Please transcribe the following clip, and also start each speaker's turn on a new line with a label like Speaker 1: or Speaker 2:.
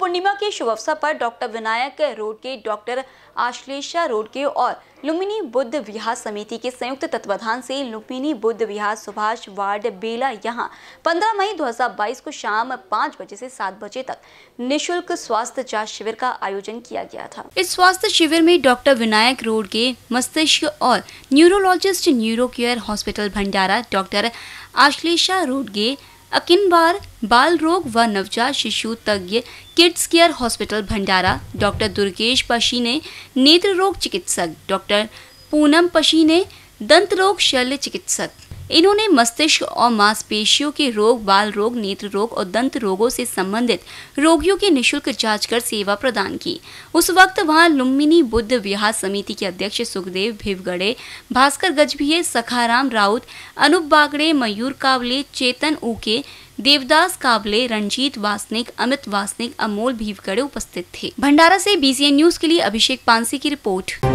Speaker 1: पूर्णिमा के शुभ अवसर पर डॉक्टर विनायक रोड के डॉक्टर आश्लेषा रोड के और लुमिनी बुद्ध विहार समिति के संयुक्त तत्वाधान से लुमिनी बुद्ध विहार सुभाष वार्ड बेला यहां 15 मई 2022 को शाम 5 बजे से 7 बजे तक निशुल्क स्वास्थ्य जांच शिविर का आयोजन किया गया था इस स्वास्थ्य शिविर में डॉक्टर विनायक रोड के मस्तिष्क और neurologist neuro care hospital Bhandara doctor Ashlesha Rodge अकिन बार बाल रोग व नवजात शिशु तज्ञ kids care hospital Bhandara doctor Durgesh Pashi ने नेत्र रोग चिकित्सक डॉक्टर पूनम पशी ने दंत रोग शल्य चिकित्सक इन्होंने मस्तिष्क और मांसपेशियों के रोग बाल रोग नेत्र रोग और दंत रोगों से संबंधित रोगियों की निशुल्क जांच कर सेवा प्रदान की उस वक्त वहाँ लुम्बिनी बुद्ध विहार समिति के अध्यक्ष सुखदेव भिवगड़े भास्कर गजभिये सखाराम राउत अनुप बागड़े मयूर कावले चेतन उके देवदास काबले रंजीत वासनिक अमित वासनिक अमोल भीवकड़े उपस्थित थे भंडारा से बीसीएन न्यूज के लिए अभिषेक पांसी की रिपोर्ट